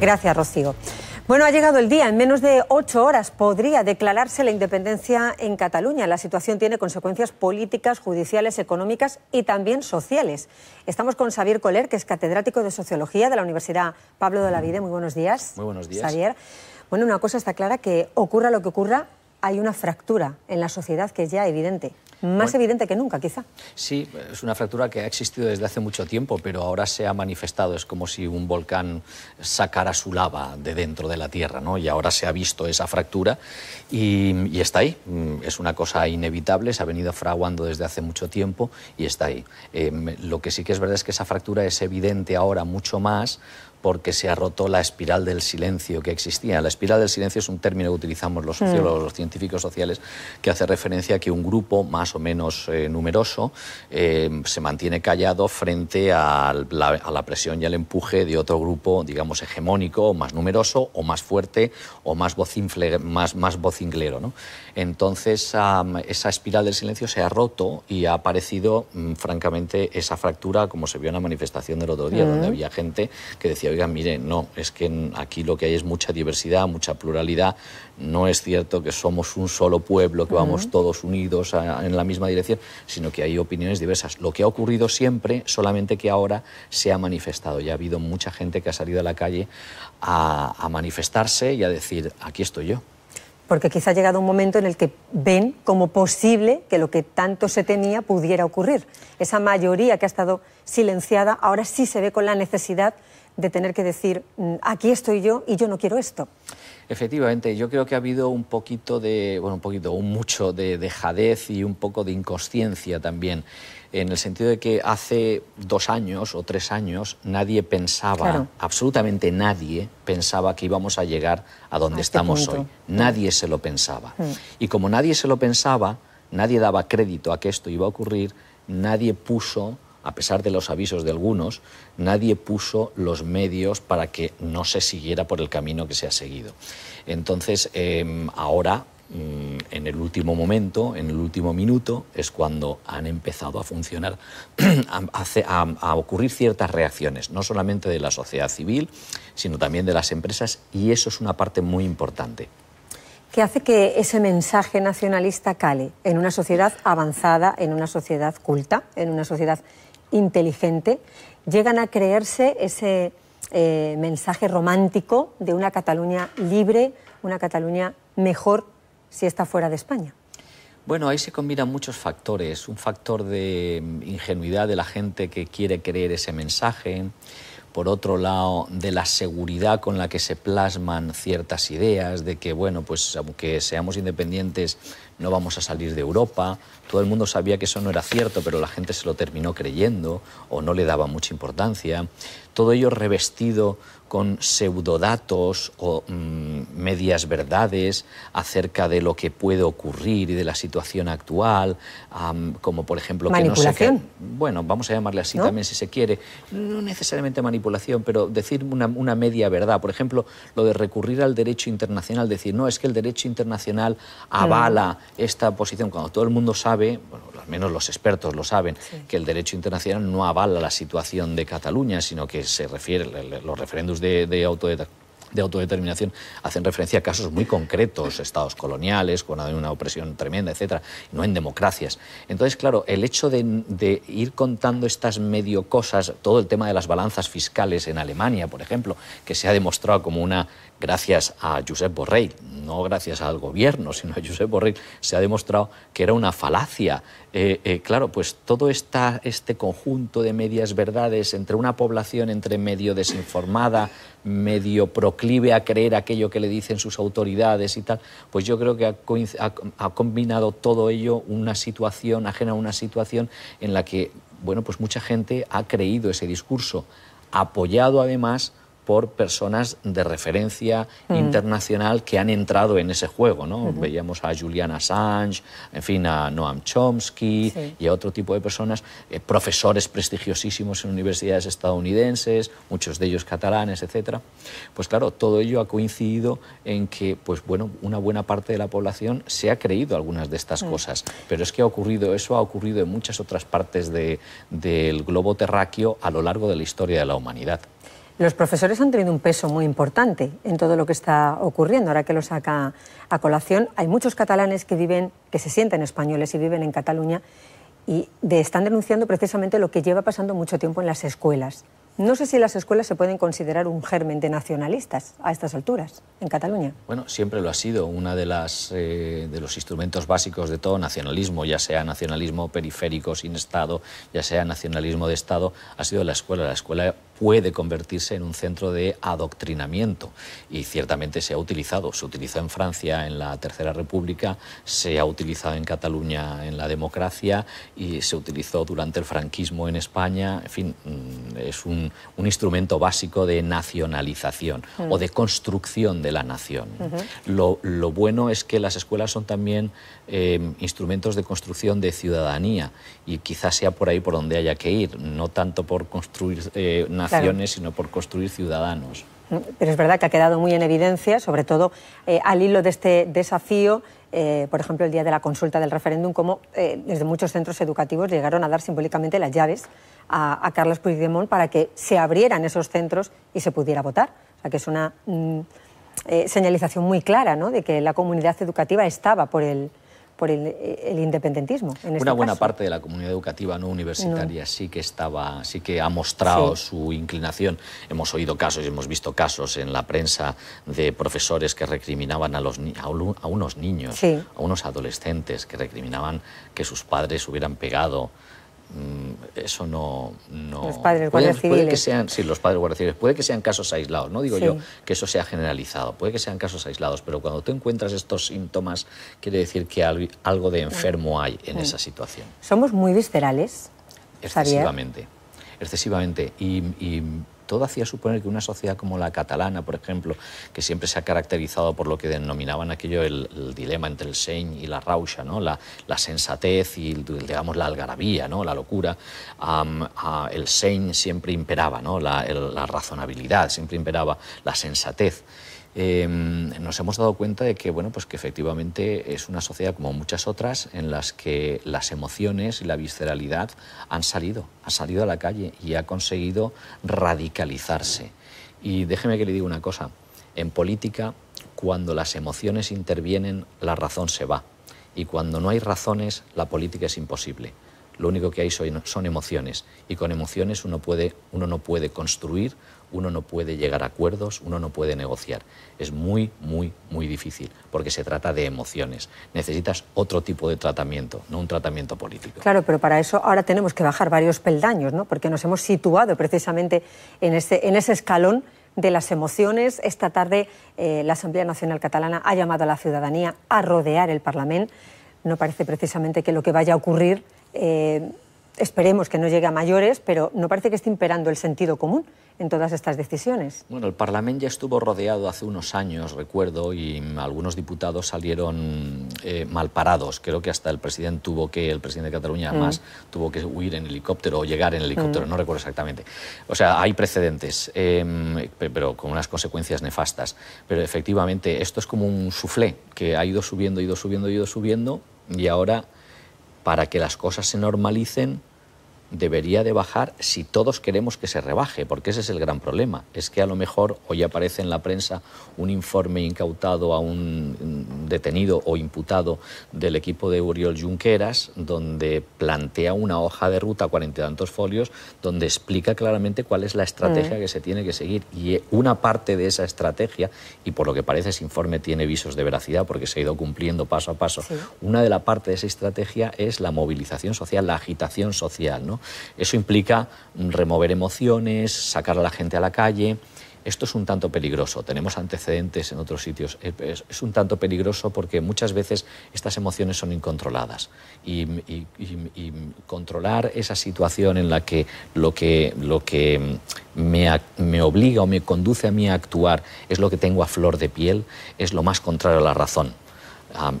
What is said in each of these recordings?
Gracias, Rocío. Bueno, ha llegado el día. En menos de ocho horas podría declararse la independencia en Cataluña. La situación tiene consecuencias políticas, judiciales, económicas y también sociales. Estamos con Xavier Coler, que es catedrático de Sociología de la Universidad Pablo de la Vida. Muy buenos días. Muy buenos días. Xavier. Bueno, una cosa está clara, que ocurra lo que ocurra, hay una fractura en la sociedad que es ya evidente. Más evidente que nunca, quizá. Sí, es una fractura que ha existido desde hace mucho tiempo, pero ahora se ha manifestado. Es como si un volcán sacara su lava de dentro de la Tierra, ¿no? Y ahora se ha visto esa fractura y, está ahí. Mm, es una cosa inevitable, se ha venido fraguando desde hace mucho tiempo y está ahí. Eh, lo que sí que es verdad es que esa fractura es evidente ahora mucho más porque se ha roto la espiral del silencio que existía. La espiral del silencio es un término que utilizamos los hmm. sociólogos, los científicos sociales, que hace referencia a que un grupo más o menos eh, numeroso eh, se mantiene callado frente a la, presión y al empuje de otro grupo, digamos, hegemónico, más numeroso, o más fuerte, o más, vocinfle, más, más vocinglero. Entonces, esa espiral del silencio se ha roto y ha aparecido, mm, francamente, esa fractura, como se vio en la manifestación del otro día, donde hmm. había gente que decía, oiga, mire, no, es que aquí lo que hay es mucha diversidad, mucha pluralidad, no es cierto que somos un solo pueblo, que vamos todos unidos en la misma dirección, sino que hay opiniones diversas. Lo que ha ocurrido siempre, solamente que ahora se ha manifestado. Ya ha habido mucha gente que ha salido a la calle a, a manifestarse y a decir, aquí estoy yo porque quizá ha llegado un momento en el que ven como posible que lo que tanto se temía pudiera ocurrir. Esa mayoría que ha estado silenciada ahora sí se ve con la necesidad de tener que decir, mm, aquí estoy yo y yo no quiero esto. Efectivamente, yo creo que ha habido un poquito de, bueno, un poquito, un mucho de dejadez y un poco de inconsciencia también, en el sentido de que hace dos años o tres años nadie pensaba, absolutamente nadie pensaba que íbamos a llegar a donde este estamos hoy. Nadie se lo pensaba. Mm. Y como nadie se lo pensaba, nadie daba crédito a que esto iba a ocurrir, nadie puso a pesar de los avisos de algunos, nadie puso los medios para que no se siguiera por el camino que se ha seguido. Entonces, em, ahora, mm, en el último momento, en el último minuto, es cuando han empezado a funcionar, a, a, ocurrir ciertas reacciones, no solamente de la sociedad civil, sino también de las empresas, y eso es una parte muy importante. ¿Qué hace que ese mensaje nacionalista cale en una sociedad avanzada, en una sociedad culta, en una sociedad inteligente, llegan a creerse ese eh, mensaje romántico de una Cataluña libre, una Cataluña mejor si está fuera de España. Bueno, ahí se combinan muchos factores. Un factor de mm, ingenuidad de la gente que quiere creer ese mensaje, por otro lado, de la seguridad con la que se plasman ciertas ideas, de que, bueno, pues aunque seamos independientes, no vamos a salir de Europa. Todo el mundo sabía que eso no era cierto, pero la gente se lo terminó creyendo o no le daba mucha importancia. Todo ello revestido con pseudodatos o mm, medias verdades acerca de lo que puede ocurrir y de la situación actual, como por ejemplo... Manipulación. no bueno, vamos a llamarle así también si se quiere. No necesariamente manipulación, pero decir una, media verdad. Por ejemplo, lo de recurrir al derecho internacional, decir, no, es que el derecho internacional avala esta posición, cuando todo el mundo sabe, bueno, al menos los expertos lo saben, que el derecho internacional no avala la situación de Cataluña, sino que se refiere, los referendos de, autodeterminación hacen referencia a casos muy concretos, estados coloniales, con una opresión tremenda, etcétera, no en democracias. Entonces, claro, el hecho de, de, ir contando estas medio cosas, todo el tema de las balanzas fiscales en Alemania, por ejemplo, que se ha demostrado como una gracias a Josep Borrell, no gracias al gobierno, sino a Josep Borrell, se ha demostrado que era una falacia. Eh, eh, claro, pues todo este conjunto de medias verdades entre una población entre medio desinformada, medio proclive a creer aquello que le dicen sus autoridades y tal, pues yo creo que ha, combinado todo ello una situación ajena a una situación en la que, bueno, pues mucha gente ha creído ese discurso, apoyado además por personas de referencia mm. internacional que han entrado en ese juego. ¿no? Veíamos a Julian Assange, en fin, a Noam Chomsky y a otro tipo de personas, eh, profesores prestigiosísimos en universidades estadounidenses, muchos de ellos catalanes, etc. Pues claro, todo ello ha coincidido en que pues, bueno, una buena parte de la población se ha creído algunas de estas mm. cosas, pero es que ha ocurrido eso ha ocurrido en muchas otras partes del globo terráqueo a lo largo de la historia de la humanidad. Los profesores han tenido un peso muy importante en todo lo que está ocurriendo. Ahora que lo saca a colación, hay muchos catalanes que viven, que se sienten españoles y viven en Cataluña y están denunciando precisamente lo que lleva pasando mucho tiempo en las escuelas. No sé si las escuelas se pueden considerar un germen de nacionalistas a estas alturas en Cataluña. Bueno, siempre lo ha sido uno de, las, eh, de los instrumentos básicos de todo nacionalismo, ya sea nacionalismo periférico sin Estado, ya sea nacionalismo de Estado, ha sido la escuela. La escuela puede convertirse en un centro de adoctrinamiento y ciertamente se ha utilizado, se utilizó en Francia en la Tercera República, se ha utilizado en Cataluña en la democracia y se utilizó durante el franquismo en España, en fin, mm, es un, instrumento básico de nacionalización o de construcción de la nación. lo, lo, bueno es que las escuelas son también em, instrumentos de construcción de ciudadanía y quizás sea por ahí por donde haya que ir, no tanto por construir eh, sino por construir ciudadanos. Pero es verdad que ha quedado muy en evidencia, sobre todo eh, al hilo de este desafío, eh, por ejemplo, el día de la consulta del referéndum, cómo eh, desde muchos centros educativos llegaron a dar simbólicamente las llaves a, Carlos Puigdemont para que se abrieran esos centros y se pudiera votar. O sea, que es una mm, señalización muy clara de que la comunidad educativa estaba por el, por el, eh, independentismo. Este Una buena parte de la comunidad educativa no universitaria sí que estaba, sí que ha mostrado su inclinación. Hemos oído casos, y hemos visto casos en la prensa de profesores que recriminaban a, los, unos niños, a unos adolescentes, que recriminaban que sus padres hubieran pegado Mm, eso no, Los padres que sean, sí, los padres guardias Puede que sean casos aislados, no digo yo que eso sea generalizado, puede que sean casos aislados, pero cuando tú encuentras estos síntomas, quiere decir que algo de enfermo hay en mm. esa situación. Somos muy viscerales. Excesivamente. Excesivamente. y, todo hacía suponer que una sociedad como la catalana, por ejemplo, que siempre se ha caracterizado por lo que denominaban aquello el, dilema entre el seny y la raucha, ¿no? la, sensatez y digamos, la algarabía, ¿no? la locura, el seny siempre imperaba, ¿no? la, la razonabilidad siempre imperaba, la sensatez. Em, nos hemos dado cuenta de que, bueno, pues que efectivamente es una sociedad como muchas otras en las que las emociones y la visceralidad han salido, ha salido a la calle y ha conseguido radicalizarse. Y déjeme que le diga una cosa, en política, cuando las emociones intervienen, la razón se va. Y cuando no hay razones, la política es imposible. Lo único que hay son emociones. Y con emociones uno no puede construir, uno no puede llegar a acuerdos, uno no puede negociar. Es muy, muy, muy difícil, porque se trata de emociones. Necesitas otro tipo de tratamiento, no un tratamiento político. Claro, pero para eso ahora tenemos que bajar varios peldaños, ¿no? porque nos hemos situado precisamente en ese, en ese escalón de las emociones. Esta tarde eh, la Asamblea Nacional Catalana ha llamado a la ciudadanía a rodear el Parlamento. No parece precisamente que lo que vaya a ocurrir... Eh, esperemos que no llegue a mayores, pero no parece que esté imperando el sentido común en todas estas decisiones. Bueno, el Parlamento ya estuvo rodeado hace unos años, recuerdo, y algunos diputados salieron eh, mal parados. Creo que hasta el presidente tuvo que, el presidente de Cataluña mm. además, tuvo que huir en helicóptero o llegar en helicóptero, mm. no recuerdo exactamente. O sea, hay precedentes, em, pero con unas consecuencias nefastas. Pero efectivamente, esto es como un suflé que ha ido subiendo, ido subiendo, ido subiendo, y ahora para que las cosas se normalicen debería de bajar si todos queremos que se rebaje, porque ese es el gran problema. Es que a lo mejor hoy aparece en la prensa un informe incautado a un detenido o imputado del equipo de Uriol Junqueras, donde plantea una hoja de ruta, cuarenta y tantos folios, donde explica claramente cuál es la estrategia mm. que se tiene que seguir. Y eh, una parte de esa estrategia, y por lo que parece ese informe tiene visos de veracidad porque se ha ido cumpliendo paso a paso, una de las partes de esa estrategia es la movilización social, la agitación social, ¿no? Eso implica remover emociones, sacar a la gente a la calle. Esto es un tanto peligroso, tenemos antecedentes en otros sitios, es, un tanto peligroso porque muchas veces estas emociones son incontroladas y, controlar esa situación en la que lo que, me, me, obliga o me conduce a mí a actuar es lo que tengo a flor de piel, es lo más contrario a la razón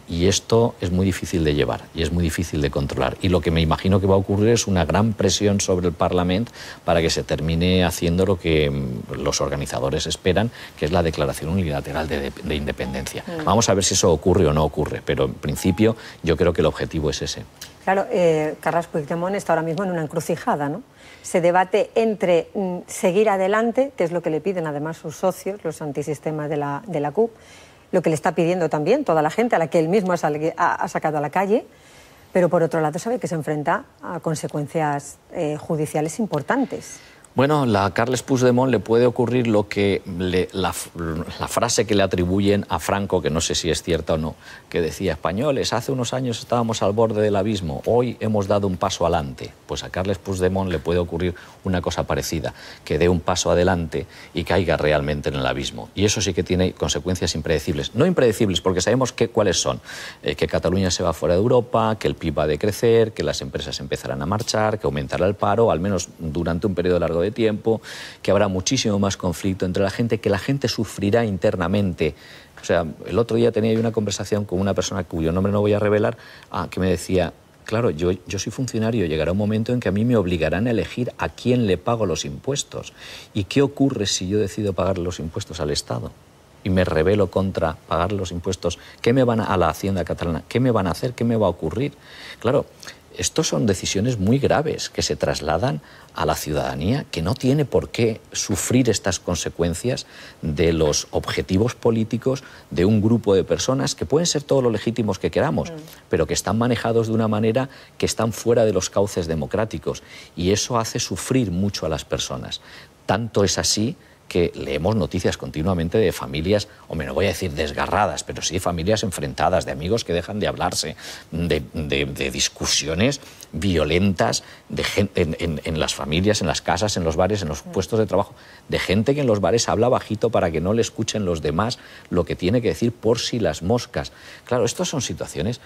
y esto es muy difícil de llevar y es muy difícil de controlar. Y lo que me imagino que va a ocurrir es una gran presión sobre el Parlamento para que se termine haciendo lo que mm, los organizadores esperan, que es la declaración unilateral de, independencia. Mm. Vamos a ver si eso ocurre o no ocurre, pero en principio yo creo que el objetivo es ese. Claro, eh, Carrasco y Puigdemont está ahora mismo en una encrucijada, ¿no? Se debate entre mm, seguir adelante, que es lo que le piden además sus socios, los antisistemas de la, de la CUP, lo que le está pidiendo también toda la gente a la que él mismo ha, sacado a la calle, pero por otro lado sabe que se enfrenta a consecuencias eh, judiciales importantes. Bueno, a Carles Puigdemont le puede ocurrir lo que la, frase que le atribuyen a Franco, que no sé si es cierta o no, que decía, españoles, hace unos años estábamos al borde del abismo, hoy hemos dado un paso adelante. Pues a Carles Puigdemont le puede ocurrir una cosa parecida, que dé un paso adelante y caiga realmente en el abismo. Y eso sí que tiene consecuencias impredecibles. No impredecibles, porque sabemos que, cuáles son. Eh, que Cataluña se va fuera de Europa, que el PIB va a decrecer, que las empresas empezarán a marchar, que aumentará el paro, al menos durante un periodo largo de tiempo, que habrá muchísimo más conflicto entre la gente, que la gente sufrirá internamente. O sea, el otro día tenía yo una conversación con una persona cuyo nombre no voy a revelar, ah, que me decía, claro, yo, yo soy funcionario, llegará un momento en que a mí me obligarán a elegir a quién le pago los impuestos. ¿Y qué ocurre si yo decido pagar los impuestos al Estado? y me revelo contra pagar los impuestos, ¿qué me van a, a, la hacienda catalana? ¿Qué me van a hacer? ¿Qué me va a ocurrir? Claro, estos son decisiones muy graves que se trasladan a la ciudadanía, que no tiene por qué sufrir estas consecuencias de los objetivos políticos de un grupo de personas que pueden ser todos los legítimos que queramos, mm. pero que están manejados de una manera que están fuera de los cauces democráticos. Y eso hace sufrir mucho a las personas. Tanto es así que leemos noticias continuamente de familias, o me no voy a decir desgarradas, pero sí de familias enfrentadas, de amigos que dejan de hablarse, de, discusiones violentas de gente, en, en, las familias, en las casas, en los bares, en los mm. puestos de trabajo, de gente que en los bares habla bajito para que no le escuchen los demás lo que tiene que decir por si las moscas. Claro, estas son situaciones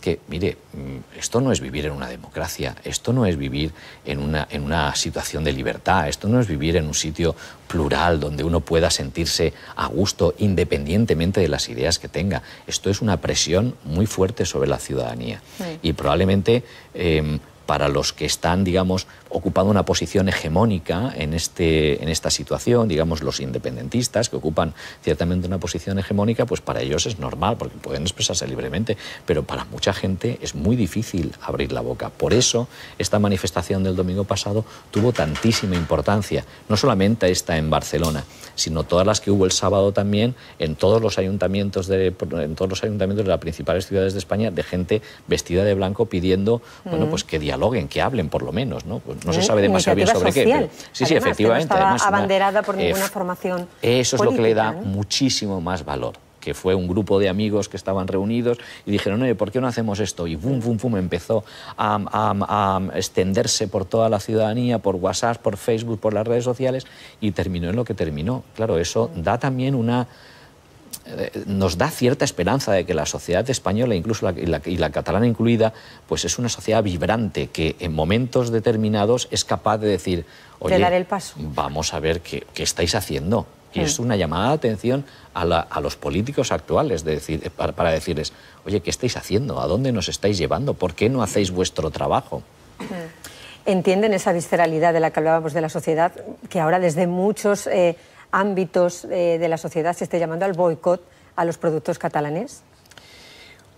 que, mire, mm, esto no es vivir en una democracia, esto no es vivir en una, en una situación de libertad, esto no es vivir en un sitio plural donde uno pueda sentirse a gusto independientemente de las ideas que tenga. Esto es una presión muy fuerte sobre la ciudadanía. Y probablemente em, para los que están, digamos, ocupando una posición hegemónica en, este, en esta situación, digamos, los independentistas que ocupan ciertamente una posición hegemónica, pues para ellos es normal, porque pueden expresarse libremente, pero para mucha gente es muy difícil abrir la boca. Por eso esta manifestación del domingo pasado tuvo tantísima importancia, no solamente esta en Barcelona, sino todas las que hubo el sábado también en todos los ayuntamientos de, todos los ayuntamientos de las principales ciudades de España, de gente vestida de blanco pidiendo, bueno, pues que dialogue que hablen por lo menos. No, pues no se sabe demasiado bien sobre qué. sí, sí, efectivamente. no estaba abanderada por ninguna formación. Eso es lo que le da ¿eh? muchísimo más valor que fue un grupo de amigos que estaban reunidos y dijeron, oye, ¿por qué no hacemos esto? Y bum, bum, bum, empezó a, extenderse por toda la ciudadanía, por WhatsApp, por Facebook, por las redes sociales y terminó en lo que terminó. Claro, eso da también una eh, nos da cierta esperanza de que la sociedad española, incluso la, y, la, catalana incluida, pues es una sociedad vibrante que en momentos determinados es capaz de decir, oye, el paso. vamos a ver qué, estáis haciendo. Y es una llamada de atención a, los políticos actuales eh, para, decirles, oye, ¿qué estáis haciendo? ¿A dónde nos estáis llevando? ¿Por qué no hacéis vuestro trabajo? Hmm. Entienden esa visceralidad de la que hablábamos de la sociedad, que ahora desde muchos... Eh, ámbitos eh, de la sociedad se esté llamando al boicot a los productos catalanes?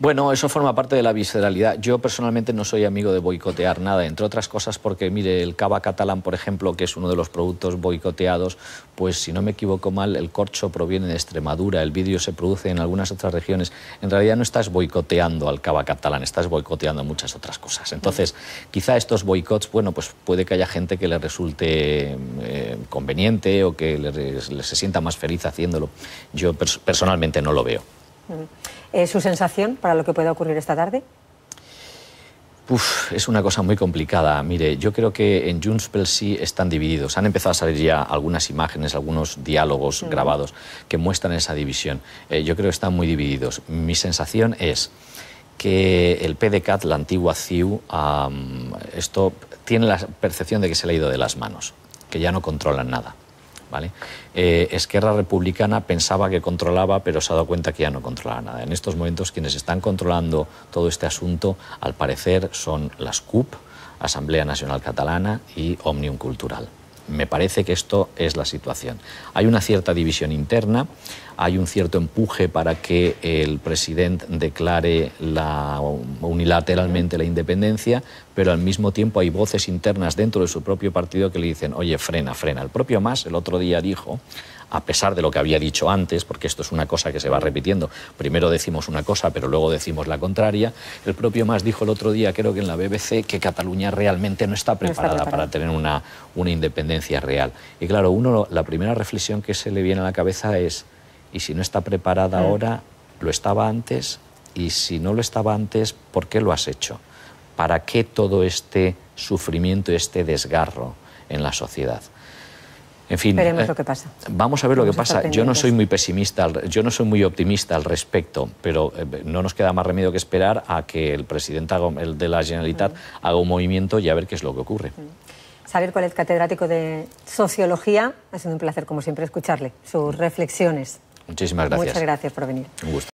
Bueno, eso forma parte de la visceralidad. Yo personalmente no soy amigo de boicotear nada, entre otras cosas porque, mire, el cava catalán, por ejemplo, que es uno de los productos boicoteados, pues si no me equivoco mal, el corcho proviene de Extremadura, el vidrio se produce en algunas otras regiones. En realidad no estás boicoteando al cava catalán, estás boicoteando muchas otras cosas. Entonces, quizá estos boicots, bueno, pues puede que haya gente que le resulte eh, conveniente o que le, se sienta más feliz haciéndolo. Yo personalmente no lo veo. Mm. Eh, su sensación para lo que pueda ocurrir esta tarde? es una cosa muy complicada. Mire, yo creo que en Junts sí están divididos. Han empezado a salir ya algunas imágenes, algunos diálogos mm. grabados que muestran esa división. Eh, yo creo que están muy divididos. Mi sensación es que el PDCAT, la antigua CIU, esto tiene la percepción de que se le ha ido de las manos, que ya no controlan nada. ¿vale? Eh, Esquerra Republicana pensaba que controlaba, pero se ha dado cuenta que ya no controlaba nada. En estos momentos quienes están controlando todo este asunto, al parecer, son las CUP, Asamblea Nacional Catalana y Omnium Cultural. Me parece que esto es la situación. Hay una cierta división interna, hay un cierto empuje para que el presidente declare unilateralmente la independencia, pero al mismo tiempo hay voces internas dentro de su propio partido que le dicen, oye, frena, frena. El propio Mas el otro día dijo, a pesar de lo que había dicho antes, porque esto es una cosa que se va repitiendo. Primero decimos una cosa, pero luego decimos la contraria. El propio Mas dijo el otro día, creo que en la BBC, que Cataluña realmente no está preparada, para tener una, independencia real. Y claro, uno, la primera reflexión que se le viene a la cabeza es, ¿y si no está preparada mm. ahora, lo estaba antes? Y si no lo estaba antes, ¿por qué lo has hecho? ¿Para qué todo este sufrimiento, este desgarro en la sociedad? En fin. Eh, lo que pasa. Vamos a ver lo que pasa. Yo no soy muy pesimista, yo no soy muy optimista al respecto, pero eh, no nos queda más remedio que esperar a que el presidente el de la Generalitat mm. haga un movimiento y a ver qué es lo que ocurre. Saber cuál es catedrático de Sociología, ha sido un placer, como siempre, escucharle sus mm. reflexiones. Muchísimas gracias. Muchas gracias por venir. Un gusto.